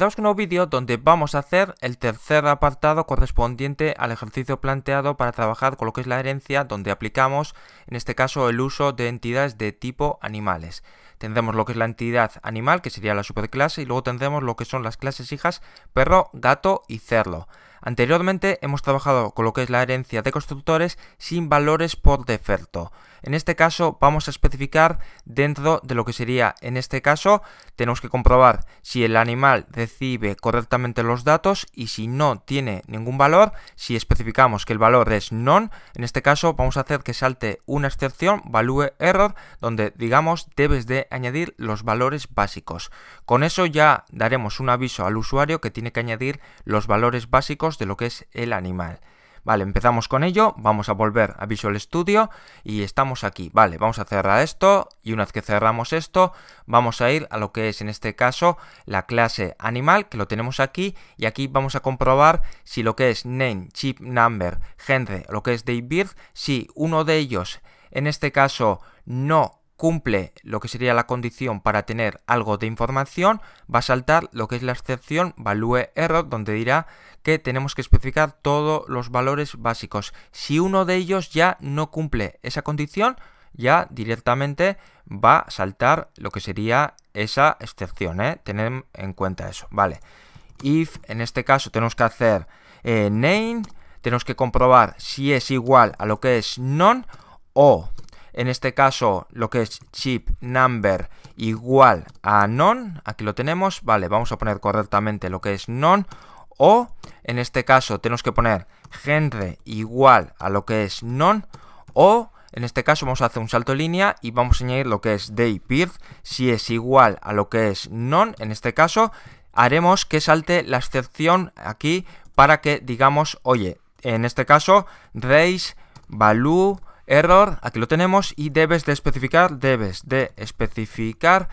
Empezamos con un nuevo vídeo donde vamos a hacer el tercer apartado correspondiente al ejercicio planteado para trabajar con lo que es la herencia, donde aplicamos, en este caso, el uso de entidades de tipo animales. Tendremos lo que es la entidad animal, que sería la superclase, y luego tendremos lo que son las clases hijas perro, gato y cerdo. Anteriormente hemos trabajado con lo que es la herencia de constructores sin valores por defecto. En este caso vamos a especificar dentro de lo que sería, en este caso tenemos que comprobar si el animal recibe correctamente los datos y si no tiene ningún valor, si especificamos que el valor es non, en este caso vamos a hacer que salte una excepción, value error, donde digamos debes de añadir los valores básicos. Con eso ya daremos un aviso al usuario que tiene que añadir los valores básicos de lo que es el animal. Vale, empezamos con ello, vamos a volver a Visual Studio y estamos aquí. Vale, vamos a cerrar esto y una vez que cerramos esto, vamos a ir a lo que es en este caso la clase animal, que lo tenemos aquí y aquí vamos a comprobar si lo que es name, chip number, gender, lo que es date birth, si uno de ellos en este caso no cumple lo que sería la condición para tener algo de información, va a saltar lo que es la excepción value error, donde dirá que tenemos que especificar todos los valores básicos. Si uno de ellos ya no cumple esa condición, ya directamente va a saltar lo que sería esa excepción, ¿eh? tener en cuenta eso, ¿vale? If, en este caso, tenemos que hacer eh, name, tenemos que comprobar si es igual a lo que es non o en este caso, lo que es chip number igual a non, aquí lo tenemos, vale, vamos a poner correctamente lo que es non, o en este caso tenemos que poner genre igual a lo que es non, o en este caso vamos a hacer un salto de línea y vamos a añadir lo que es day period, si es igual a lo que es non, en este caso haremos que salte la excepción aquí para que digamos, oye, en este caso, race, value, Error, aquí lo tenemos, y debes de especificar, debes de especificar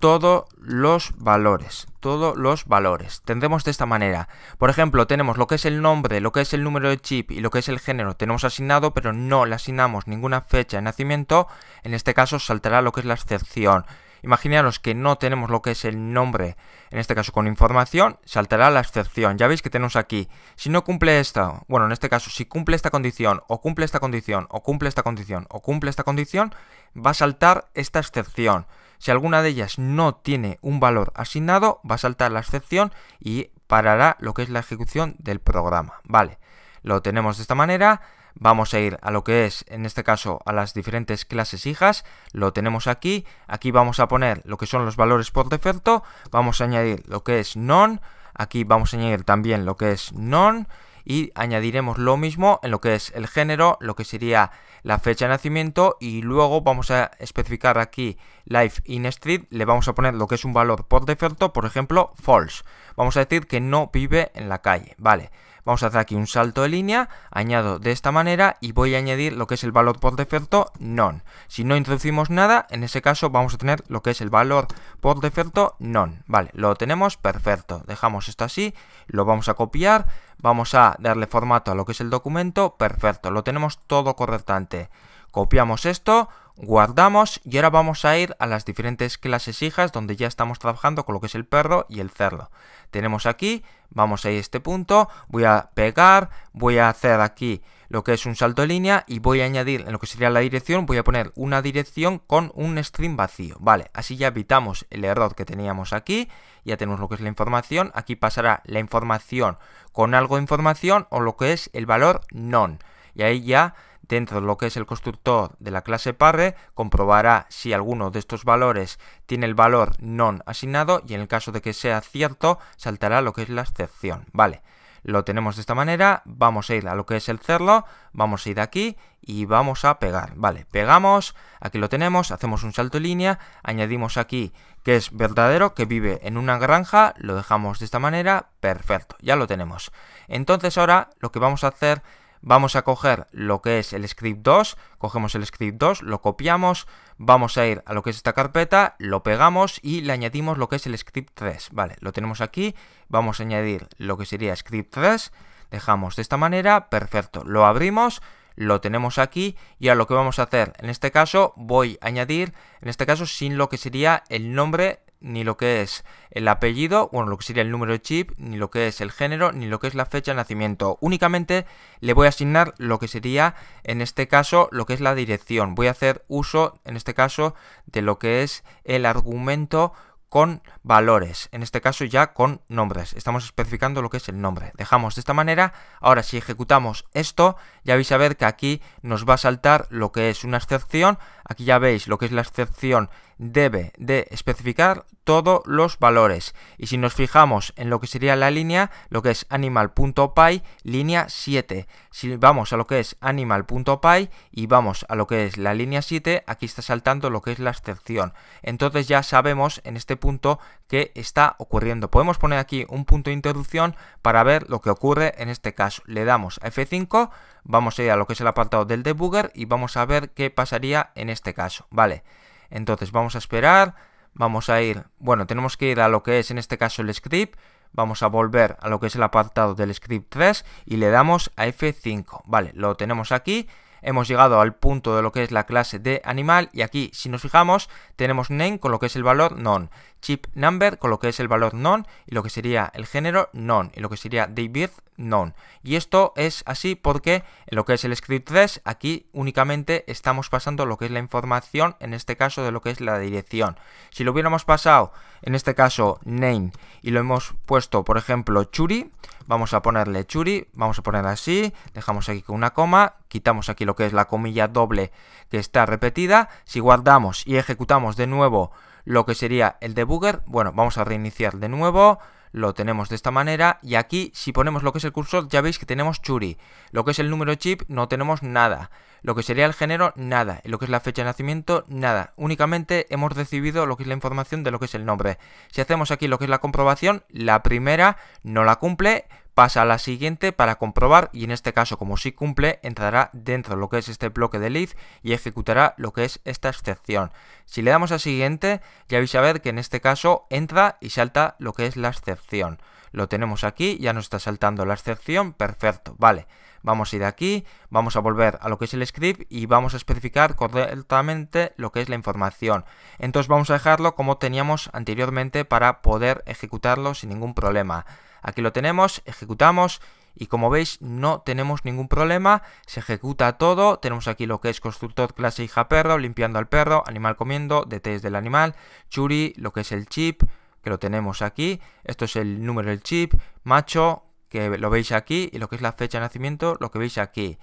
todos los valores, todos los valores. Tendremos de esta manera. Por ejemplo, tenemos lo que es el nombre, lo que es el número de chip y lo que es el género. Tenemos asignado, pero no le asignamos ninguna fecha de nacimiento. En este caso saltará lo que es la excepción. Imaginaros que no tenemos lo que es el nombre, en este caso con información, saltará la excepción. Ya veis que tenemos aquí, si no cumple esta, bueno, en este caso, si cumple esta condición, o cumple esta condición, o cumple esta condición, o cumple esta condición, va a saltar esta excepción. Si alguna de ellas no tiene un valor asignado, va a saltar la excepción y parará lo que es la ejecución del programa. Vale, lo tenemos de esta manera vamos a ir a lo que es, en este caso, a las diferentes clases hijas, lo tenemos aquí, aquí vamos a poner lo que son los valores por defecto, vamos a añadir lo que es non, aquí vamos a añadir también lo que es non, y añadiremos lo mismo en lo que es el género, lo que sería la fecha de nacimiento y luego vamos a especificar aquí Life in Street, le vamos a poner lo que es un valor por defecto, por ejemplo, false. Vamos a decir que no vive en la calle, ¿vale? Vamos a hacer aquí un salto de línea, añado de esta manera y voy a añadir lo que es el valor por defecto non. Si no introducimos nada, en ese caso vamos a tener lo que es el valor por defecto non. Vale, lo tenemos perfecto. Dejamos esto así, lo vamos a copiar, vamos a darle formato a lo que es el documento, perfecto, lo tenemos todo correctamente. Copiamos esto, guardamos y ahora vamos a ir a las diferentes clases hijas donde ya estamos trabajando con lo que es el perro y el cerdo. Tenemos aquí, vamos a ir a este punto, voy a pegar, voy a hacer aquí lo que es un salto de línea y voy a añadir en lo que sería la dirección, voy a poner una dirección con un string vacío, vale, así ya evitamos el error que teníamos aquí, ya tenemos lo que es la información, aquí pasará la información con algo de información o lo que es el valor non y ahí ya dentro de lo que es el constructor de la clase parre, comprobará si alguno de estos valores tiene el valor non asignado y en el caso de que sea cierto saltará lo que es la excepción. Vale, lo tenemos de esta manera, vamos a ir a lo que es el cerlo, vamos a ir aquí y vamos a pegar. Vale, pegamos, aquí lo tenemos, hacemos un salto de línea, añadimos aquí que es verdadero, que vive en una granja, lo dejamos de esta manera, perfecto, ya lo tenemos. Entonces ahora lo que vamos a hacer vamos a coger lo que es el script 2, cogemos el script 2, lo copiamos, vamos a ir a lo que es esta carpeta, lo pegamos y le añadimos lo que es el script 3, vale, lo tenemos aquí, vamos a añadir lo que sería script 3, dejamos de esta manera, perfecto, lo abrimos, lo tenemos aquí y a lo que vamos a hacer en este caso voy a añadir, en este caso sin lo que sería el nombre ni lo que es el apellido, bueno, lo que sería el número de chip, ni lo que es el género, ni lo que es la fecha de nacimiento. Únicamente le voy a asignar lo que sería, en este caso, lo que es la dirección. Voy a hacer uso, en este caso, de lo que es el argumento con valores, en este caso ya con nombres. Estamos especificando lo que es el nombre. Dejamos de esta manera. Ahora si ejecutamos esto, ya vais a ver que aquí nos va a saltar lo que es una excepción Aquí ya veis lo que es la excepción debe de especificar todos los valores. Y si nos fijamos en lo que sería la línea, lo que es animal.py, línea 7. Si vamos a lo que es animal.py y vamos a lo que es la línea 7, aquí está saltando lo que es la excepción. Entonces ya sabemos en este punto que está ocurriendo. Podemos poner aquí un punto de interrupción para ver lo que ocurre en este caso. Le damos a F5, vamos a ir a lo que es el apartado del debugger y vamos a ver qué pasaría en este caso. Vale, entonces vamos a esperar, vamos a ir, bueno, tenemos que ir a lo que es en este caso el script, vamos a volver a lo que es el apartado del script 3 y le damos a F5. Vale, lo tenemos aquí. Hemos llegado al punto de lo que es la clase de animal y aquí, si nos fijamos, tenemos name con lo que es el valor non chip number con lo que es el valor non y lo que sería el género non y lo que sería David birth non Y esto es así porque en lo que es el script 3 aquí únicamente estamos pasando lo que es la información en este caso de lo que es la dirección. Si lo hubiéramos pasado en este caso name y lo hemos puesto por ejemplo churi, vamos a ponerle churi, vamos a poner así, dejamos aquí con una coma, quitamos aquí lo que es la comilla doble que está repetida, si guardamos y ejecutamos de nuevo lo que sería el debugger. Bueno, vamos a reiniciar de nuevo lo tenemos de esta manera y aquí si ponemos lo que es el cursor ya veis que tenemos Churi, lo que es el número chip no tenemos nada, lo que sería el género nada, y lo que es la fecha de nacimiento nada, únicamente hemos recibido lo que es la información de lo que es el nombre. Si hacemos aquí lo que es la comprobación, la primera no la cumple pasa a la siguiente para comprobar y en este caso como si cumple entrará dentro lo que es este bloque de lead y ejecutará lo que es esta excepción. Si le damos a siguiente ya vais a ver que en este caso entra y salta lo que es la excepción. Lo tenemos aquí, ya nos está saltando la excepción, perfecto, vale. Vamos a ir aquí, vamos a volver a lo que es el script y vamos a especificar correctamente lo que es la información. Entonces vamos a dejarlo como teníamos anteriormente para poder ejecutarlo sin ningún problema. Aquí lo tenemos, ejecutamos y como veis no tenemos ningún problema, se ejecuta todo, tenemos aquí lo que es constructor clase hija perro, limpiando al perro, animal comiendo, detalles del animal, churi, lo que es el chip, que lo tenemos aquí. Esto es el número del chip, macho, que lo veis aquí, y lo que es la fecha de nacimiento, lo que veis aquí.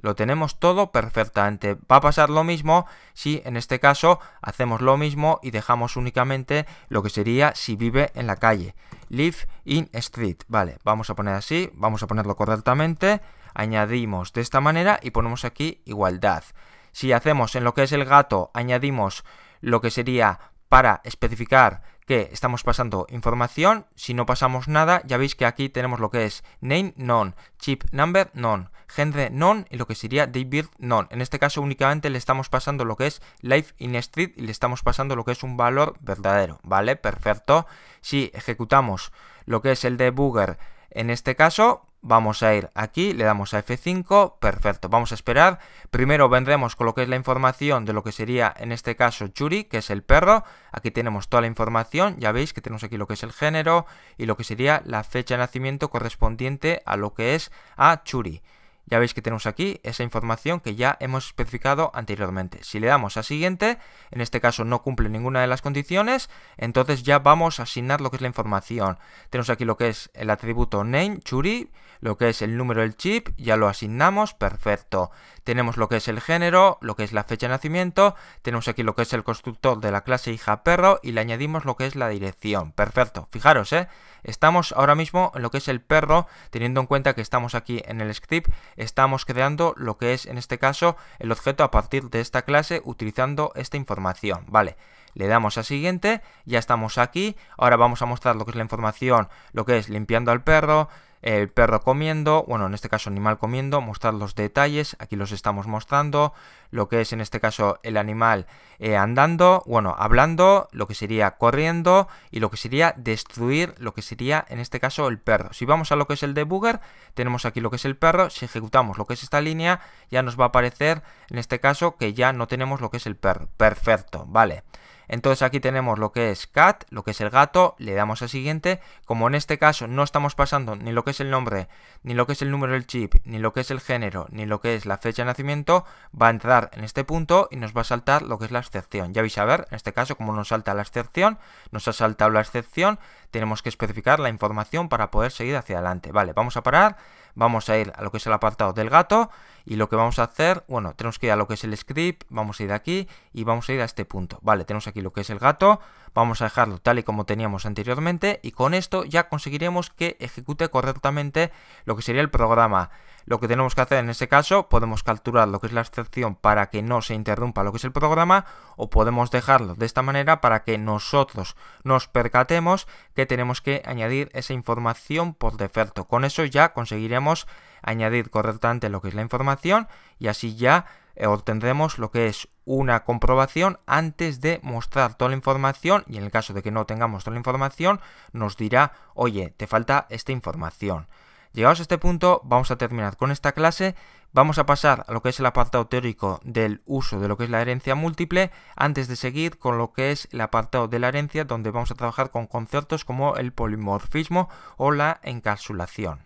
Lo tenemos todo perfectamente. Va a pasar lo mismo si en este caso hacemos lo mismo y dejamos únicamente lo que sería si vive en la calle. Live in street. Vale, vamos a poner así, vamos a ponerlo correctamente. Añadimos de esta manera y ponemos aquí igualdad. Si hacemos en lo que es el gato, añadimos lo que sería para especificar que estamos pasando información, si no pasamos nada, ya veis que aquí tenemos lo que es name non chip number non gender, non y lo que sería david non En este caso únicamente le estamos pasando lo que es life in street y le estamos pasando lo que es un valor verdadero, ¿vale? Perfecto. Si ejecutamos lo que es el debugger en este caso, Vamos a ir aquí, le damos a F5, perfecto, vamos a esperar. Primero vendremos con lo que es la información de lo que sería en este caso Churi, que es el perro. Aquí tenemos toda la información, ya veis que tenemos aquí lo que es el género y lo que sería la fecha de nacimiento correspondiente a lo que es a Churi ya veis que tenemos aquí esa información que ya hemos especificado anteriormente. Si le damos a siguiente, en este caso no cumple ninguna de las condiciones, entonces ya vamos a asignar lo que es la información. Tenemos aquí lo que es el atributo name, churi, lo que es el número del chip, ya lo asignamos, perfecto. Tenemos lo que es el género, lo que es la fecha de nacimiento, tenemos aquí lo que es el constructor de la clase hija perro y le añadimos lo que es la dirección, perfecto. Fijaros, ¿eh? estamos ahora mismo en lo que es el perro, teniendo en cuenta que estamos aquí en el script estamos creando lo que es en este caso el objeto a partir de esta clase utilizando esta información, ¿vale? Le damos a siguiente, ya estamos aquí, ahora vamos a mostrar lo que es la información, lo que es limpiando al perro, el perro comiendo, bueno, en este caso animal comiendo, mostrar los detalles, aquí los estamos mostrando, lo que es en este caso el animal eh, andando, bueno, hablando, lo que sería corriendo y lo que sería destruir, lo que sería en este caso el perro. Si vamos a lo que es el debugger, tenemos aquí lo que es el perro, si ejecutamos lo que es esta línea, ya nos va a aparecer en este caso que ya no tenemos lo que es el perro. Perfecto, vale. Entonces aquí tenemos lo que es cat, lo que es el gato, le damos a siguiente. Como en este caso no estamos pasando ni lo que es el nombre, ni lo que es el número del chip, ni lo que es el género, ni lo que es la fecha de nacimiento, va a entrar en este punto y nos va a saltar lo que es la excepción. Ya vais a ver, en este caso, como nos salta la excepción, nos ha saltado la excepción, tenemos que especificar la información para poder seguir hacia adelante. Vale, vamos a parar vamos a ir a lo que es el apartado del gato y lo que vamos a hacer, bueno, tenemos que ir a lo que es el script, vamos a ir aquí y vamos a ir a este punto. Vale, tenemos aquí lo que es el gato, vamos a dejarlo tal y como teníamos anteriormente y con esto ya conseguiremos que ejecute correctamente lo que sería el programa. Lo que tenemos que hacer en ese caso, podemos capturar lo que es la excepción para que no se interrumpa lo que es el programa o podemos dejarlo de esta manera para que nosotros nos percatemos que tenemos que añadir esa información por defecto. Con eso ya conseguiremos añadir correctamente lo que es la información y así ya eh, obtendremos lo que es una comprobación antes de mostrar toda la información y en el caso de que no tengamos toda la información nos dirá oye te falta esta información Llegados a este punto, vamos a terminar con esta clase, vamos a pasar a lo que es el apartado teórico del uso de lo que es la herencia múltiple, antes de seguir con lo que es el apartado de la herencia, donde vamos a trabajar con conceptos como el polimorfismo o la encapsulación.